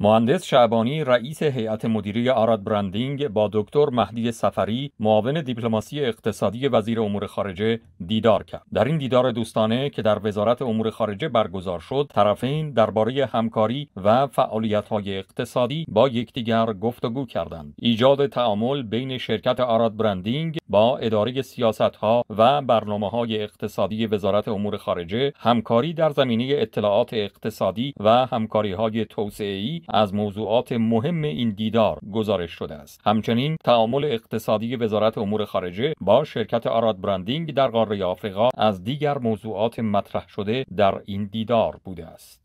مهندس شعبانی رئیس هیئت مدیره آراد برندینگ با دکتر مهدی سفری معاون دیپلماسی اقتصادی وزیر امور خارجه دیدار کرد در این دیدار دوستانه که در وزارت امور خارجه برگزار شد طرفین درباره همکاری و فعالیت‌های اقتصادی با یکدیگر گفتگو کردند ایجاد تعامل بین شرکت آراد برندینگ با اداره سیاست ها و برنامه های اقتصادی وزارت امور خارجه همکاری در زمینه اطلاعات اقتصادی و همکاری های توسعه از موضوعات مهم این دیدار گزارش شده است همچنین تعامل اقتصادی وزارت امور خارجه با شرکت آراد برندینگ در قاره آفریقا از دیگر موضوعات مطرح شده در این دیدار بوده است